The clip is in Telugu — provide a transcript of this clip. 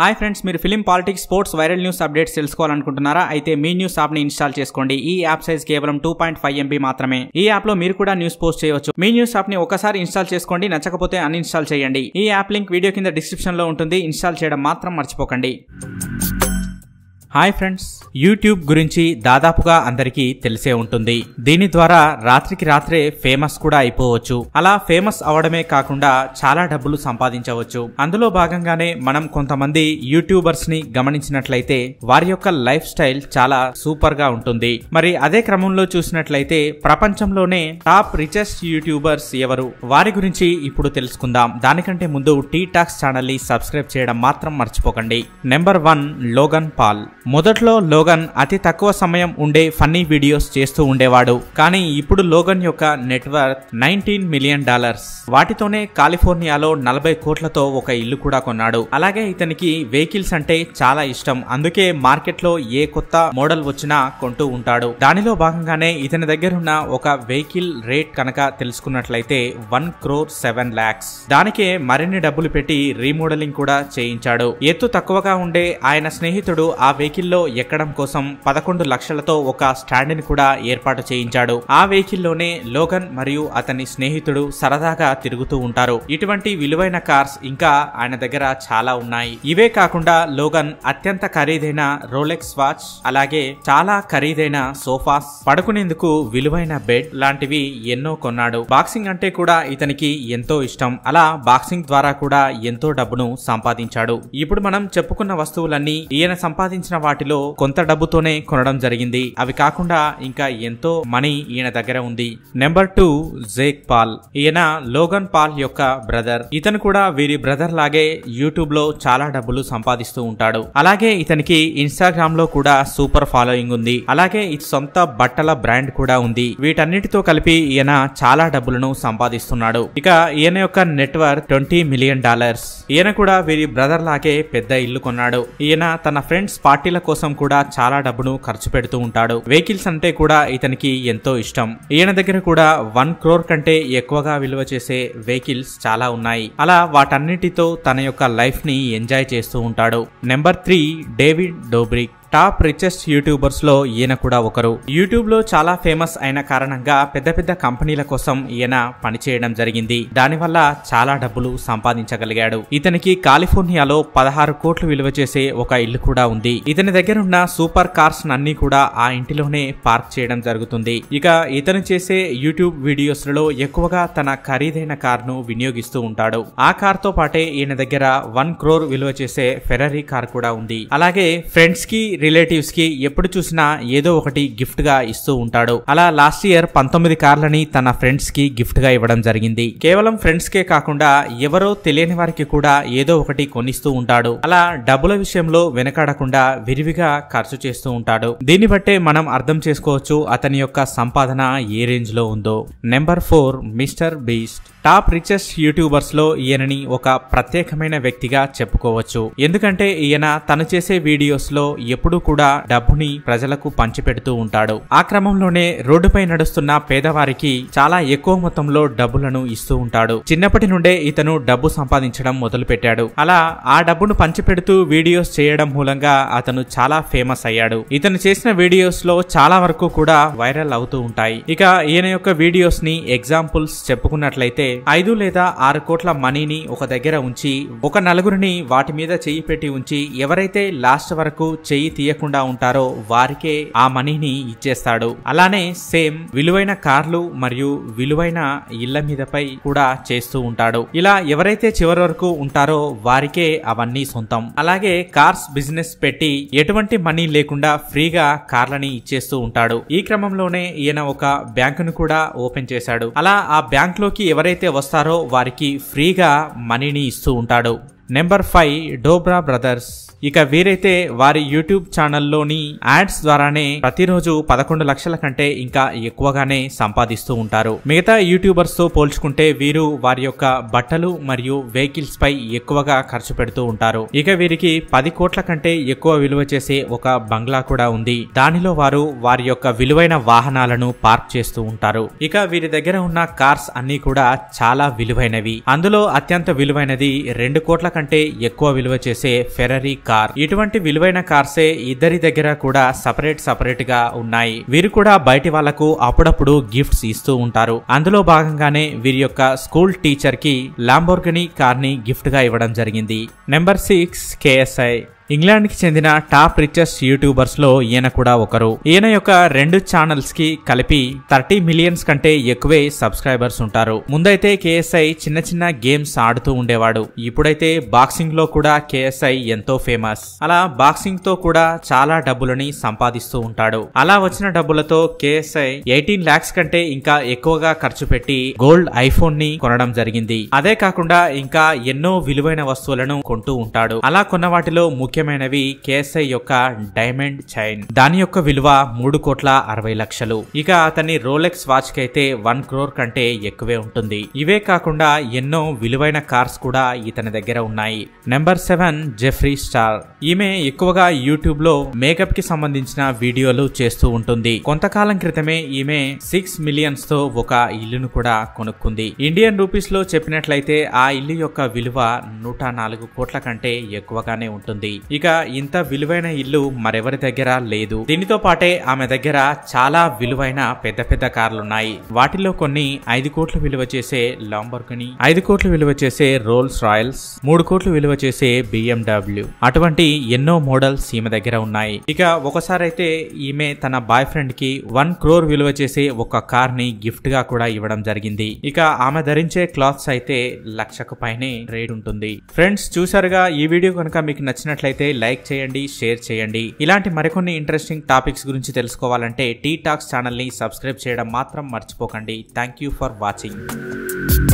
హాయ్ ఫ్రెండ్స్ మీరు film politics sports viral news updates తెలుసుకోవాలనుకుంటున్నారా అయితే మీ న్యూస్ యాప్ ని ఇన్స్టాల్ చేసుకోండి ఈ యాప్ సైజ్ కేవలం టూ పాయింట్ ఫైవ్ ఎంబీ మాత్రమే ఈ యాప్ లో మీరు కూడా న్యూస్ పోస్ట్ చేయవచ్చు మీ న్యూస్ యాప్ ని ఒకసారి ఇన్స్టాల్ చేసుకోండి నచ్చకపోతే అన్ఇన్స్టాల్ చేయండి ఈ యాప్ లింక్ వీడియో కింద డిస్క్రిప్షన్ లో ఉంటుంది ఇన్స్టాల్ చేయడం మాత్రం మర్చిపోకండి హాయ్ ఫ్రెండ్స్ యూట్యూబ్ గురించి దాదాపుగా అందరికీ తెలిసే ఉంటుంది దీని ద్వారా రాత్రికి రాత్రే ఫేమస్ కూడా అయిపోవచ్చు అలా ఫేమస్ అవడమే కాకుండా చాలా డబ్బులు సంపాదించవచ్చు అందులో భాగంగానే మనం కొంతమంది యూట్యూబర్స్ ని గమనించినట్లయితే వారి యొక్క లైఫ్ స్టైల్ చాలా సూపర్ గా ఉంటుంది మరి అదే క్రమంలో చూసినట్లయితే ప్రపంచంలోనే టాప్ రిచెస్ట్ యూట్యూబర్స్ ఎవరు వారి గురించి ఇప్పుడు తెలుసుకుందాం దానికంటే ముందు టీ టాక్స్ ఛానల్ ని సబ్స్క్రైబ్ చేయడం మాత్రం మర్చిపోకండి నెంబర్ వన్ లోగన్ పాల్ మొదట్లో లోగన్ అతి తక్కువ సమయం ఉండే ఫన్నీ వీడియోస్ చేస్తూ ఉండేవాడు కానీ ఇప్పుడు లోగన్ యొక్క నెట్వర్క్ నైన్టీన్ మిలియన్ డాలర్స్ వాటితోనే కాలిఫోర్నియాలో నలభై కోట్లతో ఒక ఇల్లు కూడా కొన్నాడు అలాగే ఇతనికి వెహికల్స్ అంటే చాలా ఇష్టం అందుకే మార్కెట్ లో ఏ కొత్త మోడల్ వచ్చినా కొంటూ ఉంటాడు దానిలో భాగంగానే ఇతని దగ్గర ఉన్న ఒక వెహికల్ రేట్ కనుక తెలుసుకున్నట్లయితే వన్ క్రోర్ సెవెన్ లాక్స్ దానికే మరిన్ని డబ్బులు పెట్టి రీమోడలింగ్ కూడా చేయించాడు ఎత్తు తక్కువగా ఉండే ఆయన స్నేహితుడు ఆ వెహికల్ వెహికల్లో ఎక్కడం కోసం పదకొండు లక్షలతో ఒక స్టాండ్ని కూడా ఏర్పాటు చేయించాడు ఆ వెహికల్లోనే లోగన్ మరియు అతని స్నేహితుడు సరదాగా తిరుగుతూ ఉంటారు ఇటువంటి విలువైన కార్స్ ఇంకా ఆయన దగ్గర చాలా ఉన్నాయి ఇవే కాకుండా లోగన్ అత్యంత ఖరీదైన రోలెక్స్ వాచ్ అలాగే చాలా ఖరీదైన సోఫాస్ పడుకునేందుకు విలువైన బెడ్ లాంటివి ఎన్నో కొన్నాడు బాక్సింగ్ అంటే కూడా ఇతనికి ఎంతో ఇష్టం అలా బాక్సింగ్ ద్వారా కూడా ఎంతో డబ్బును సంపాదించాడు ఇప్పుడు మనం చెప్పుకున్న వస్తువులన్నీ ఈయన సంపాదించిన వాటిలో కొంత డబ్బుతోనే కొనడం జరిగింది అవి కాకుండా ఇంకా ఎంతో మనీ ఈయన దగ్గర ఉంది నెంబర్ టూ జేక్ పాల్ ఈయన లోగన్ పాల్ యొక్క బ్రదర్ ఇతను కూడా వీరి బ్రదర్ లాగే యూట్యూబ్ లో చాలా డబ్బులు సంపాదిస్తూ ఉంటాడు అలాగే ఇతనికి ఇన్స్టాగ్రామ్ లో కూడా సూపర్ ఫాలోయింగ్ ఉంది అలాగే ఇది సొంత బట్టల బ్రాండ్ కూడా ఉంది వీటన్నిటితో కలిపి ఈయన చాలా డబ్బులను సంపాదిస్తున్నాడు ఇక ఈయన యొక్క నెట్వర్క్ ట్వంటీ మిలియన్ డాలర్స్ ఈయన కూడా వీరి బ్రదర్ లాగే పెద్ద ఇల్లు కొన్నాడు ఈయన తన ఫ్రెండ్స్ పార్టీ పార్టీల కోసం కూడా చాలా డబ్బును ఖర్చు పెడుతూ ఉంటాడు వెహికల్స్ అంటే కూడా ఇతనికి ఎంతో ఇష్టం ఈయన దగ్గర కూడా వన్ క్రోర్ కంటే ఎక్కువగా విలువ చేసే వెహికల్స్ చాలా ఉన్నాయి అలా వాటన్నిటితో తన యొక్క లైఫ్ ని ఎంజాయ్ చేస్తూ ఉంటాడు number three David Dobrik top richest యూట్యూబర్స్లో ఈయన కూడా ఒకరు యూట్యూబ్లో చాలా ఫేమస్ అయిన కారణంగా పెద్ద పెద్ద కంపెనీల కోసం ఈయన పనిచేయడం జరిగింది దానివల్ల చాలా డబ్బులు సంపాదించగలిగాడు ఇతనికి కాలిఫోర్నియాలో పదహారు కోట్లు విలువ చేసే ఒక ఇల్లు కూడా ఉంది ఇతని దగ్గరున్న సూపర్ కార్స్ అన్ని కూడా ఆ ఇంటిలోనే పార్క్ చేయడం జరుగుతుంది ఇక ఇతను చేసే యూట్యూబ్ వీడియోస్లలో ఎక్కువగా తన ఖరీదైన కార్ను వినియోగిస్తూ ఉంటాడు ఆ కార్తో పాటే ఈయన దగ్గర వన్ క్రోర్ విలువ చేసే ఫెరరీ కార్ కూడా ఉంది అలాగే ఫ్రెండ్స్ కి రిలేటివ్స్ కి ఎప్పుడు చూసినా ఏదో ఒకటి గిఫ్ట్ గా ఇస్తూ ఉంటాడు అలా లాస్ట్ ఇయర్ పంతొమ్మిది కార్లని తన ఫ్రెండ్స్ కి గిఫ్ట్ గా ఇవ్వడం జరిగింది కేవలం ఫ్రెండ్స్ కే కాకుండా ఎవరో తెలియని వారికి కూడా ఏదో ఒకటి కొనిస్తూ ఉంటాడు అలా డబ్బుల విషయంలో వెనకాడకుండా విరివిగా ఖర్చు చేస్తూ ఉంటాడు దీన్ని బట్టే మనం అర్థం చేసుకోవచ్చు అతని యొక్క సంపాదన ఏ రేంజ్ లో ఉందో number four mister Beast top richest YouTubers లో ఈయనని ఒక ప్రత్యేకమైన వ్యక్తిగా చెప్పుకోవచ్చు ఎందుకంటే ఈయన తను చేసే వీడియోస్ లో ఎప్పుడు ఎప్పుడూ కూడా డబ్బుని ప్రజలకు పంచిపెడుతూ ఉంటాడు ఆ క్రమంలోనే రోడ్డుపై నడుస్తున్న పేదవారికి చాలా ఎక్కువ మొత్తంలో డబ్బులను ఇస్తూ ఉంటాడు చిన్నప్పటి నుండే ఇతను డబ్బు సంపాదించడం మొదలుపెట్టాడు అలా ఆ డబ్బును పంచిపెడుతూ వీడియోస్ చేయడం మూలంగా అతను చాలా ఫేమస్ అయ్యాడు ఇతను చేసిన వీడియోస్ లో చాలా వరకు కూడా వైరల్ అవుతూ ఉంటాయి ఇక ఈయన యొక్క వీడియోస్ ని ఎగ్జాంపుల్స్ చెప్పుకున్నట్లయితే ఐదు లేదా ఆరు కోట్ల మనీని ఒక దగ్గర ఉంచి ఒక నలుగురిని వాటి మీద చెయ్యి పెట్టి ఉంచి ఎవరైతే లాస్ట్ వరకు చెయ్యి తీయకుండా ఉంటారో వారికే ఆ మనీని ఇచ్చేస్తాడు అలానే సేమ్ విలువైన కార్లు మరియు విలువైన ఇళ్ల మీదపై కూడా చేస్తూ ఉంటాడు ఇలా ఎవరైతే చివరి వరకు ఉంటారో వారికే అవన్నీ సొంతం అలాగే కార్స్ బిజినెస్ పెట్టి ఎటువంటి మనీ లేకుండా ఫ్రీగా కార్లని ఇచ్చేస్తూ ఉంటాడు ఈ క్రమంలోనే ఈయన ఒక బ్యాంకును కూడా ఓపెన్ చేశాడు అలా ఆ బ్యాంక్ లోకి ఎవరైతే వస్తారో వారికి ఫ్రీగా మనీని ఇస్తూ ఉంటాడు నెంబర్ ఫైవ్ డోబ్రా బ్రదర్స్ ఇక వీరైతే వారి యూట్యూబ్ ఛానల్లోని యాడ్స్ ద్వారానే ప్రతిరోజు పదకొండు లక్షల కంటే ఇంకా ఎక్కువగానే సంపాదిస్తూ ఉంటారు మిగతా యూట్యూబర్స్ తో పోల్చుకుంటే వీరు వారి యొక్క బట్టలు మరియు వెహికల్స్ పై ఎక్కువగా ఖర్చు పెడుతూ ఉంటారు ఇక వీరికి పది కోట్ల కంటే ఎక్కువ విలువ చేసే ఒక బంగ్లా కూడా ఉంది దానిలో వారు వారి యొక్క విలువైన వాహనాలను పార్క్ చేస్తూ ఉంటారు ఇక వీరి దగ్గర ఉన్న కార్స్ అన్ని కూడా చాలా విలువైనవి అందులో అత్యంత విలువైనది రెండు కోట్ల కంటే ఎక్కువ విలువ చేసే ఫెరరీ కార్ ఇటువంటి విలువైన కార్సే ఇద్దరి దగ్గర కూడా సపరేట్ సపరేట్ గా ఉన్నాయి వీరు కూడా బయటి వాళ్లకు అప్పుడప్పుడు గిఫ్ట్స్ ఇస్తూ ఉంటారు అందులో భాగంగానే వీరి యొక్క స్కూల్ టీచర్ కి లాంబోర్గనీ కార్ ని గిఫ్ట్ గా ఇవ్వడం జరిగింది నెంబర్ సిక్స్ కేఎస్ఐ ఇంగ్లాండ్కి చెందిన టాప్ రిచెస్ట్ యూట్యూబర్స్లో ఈయన కూడా ఒకరు ఈయన యొక్క రెండు ఛానల్స్కి కలిపి థర్టీ మిలియన్స్ కంటే ఎక్కువే సబ్స్క్రైబర్స్ ఉంటారు ముందైతే కేఎస్ఐ చిన్న చిన్న గేమ్స్ ఆడుతూ ఉండేవాడు ఇప్పుడైతే బాక్సింగ్లో కూడా కేఎస్ఐ ఎంతో ఫేమస్ అలా బాక్సింగ్తో కూడా చాలా డబ్బులని సంపాదిస్తూ ఉంటాడు అలా వచ్చిన డబ్బులతో కేఎస్ఐ ఎయిటీన్ ల్యాక్స్ కంటే ఇంకా ఎక్కువగా ఖర్చు పెట్టి గోల్డ్ ఐఫోన్ ని కొనడం జరిగింది అదే కాకుండా ఇంకా ఎన్నో విలువైన వస్తువులను కొంటూ ఉంటాడు అలా కొన్న వాటిలో ముఖ్య ముఖ్యమైనవి కేఎస్ఐ యొక్క డైమండ్ చైన్ దాని యొక్క విలువ మూడు కోట్ల అరవై లక్షలు ఇక అతని రోలెక్స్ వాచ్ కైతే వన్ క్రోర్ కంటే ఎక్కువే ఉంటుంది ఇవే కాకుండా ఎన్నో విలువైన కార్స్ కూడా ఇతని దగ్గర ఉన్నాయి నెంబర్ సెవెన్ జెఫ్రీ స్టార్ ఈమె ఎక్కువగా యూట్యూబ్ లో మేకప్ కి సంబంధించిన వీడియోలు చేస్తూ ఉంటుంది కొంతకాలం క్రితమే ఈమె సిక్స్ మిలియన్స్ తో ఒక ఇల్లును కూడా కొనుక్కుంది ఇండియన్ రూపీస్ లో చెప్పినట్లయితే ఆ ఇల్లు యొక్క విలువ నూట నాలుగు కోట్ల కంటే ఎక్కువగానే ఉంటుంది ఇక ఇంత విలువైన ఇల్లు మరెవరి దగ్గర లేదు దీనితో పాటే ఆమె దగ్గర చాలా విలువైన పెద్ద పెద్ద కార్లున్నాయి వాటిలో కొన్ని ఐదు కోట్లు విలువ చేసే లాంబర్గని ఐదు కోట్లు విలువ చేసే రోల్స్ రాయల్స్ మూడు కోట్లు విలువ చేసే బిఎండబ్ల్యూ అటువంటి ఎన్నో మోడల్స్ ఈమె దగ్గర ఉన్నాయి ఇక ఒకసారైతే ఈమె తన బాయ్ ఫ్రెండ్ కి వన్ క్రోర్ విలువ చేసే ఒక కార్ ని గిఫ్ట్ గా కూడా ఇవ్వడం జరిగింది ఇక ఆమె ధరించే క్లాత్స్ అయితే లక్షకు పైనే రేట్ ఉంటుంది ఫ్రెండ్స్ చూసారుగా ఈ వీడియో కనుక మీకు నచ్చినట్లయితే నచ్చినట్లయితే లైక్ చేయండి షేర్ చేయండి ఇలాంటి మరికొన్ని ఇంట్రెస్టింగ్ టాపిక్స్ గురించి తెలుసుకోవాలంటే టీ టాక్స్ ఛానల్ని సబ్స్క్రైబ్ చేయడం మాత్రం మర్చిపోకండి థ్యాంక్ యూ ఫర్ వాచింగ్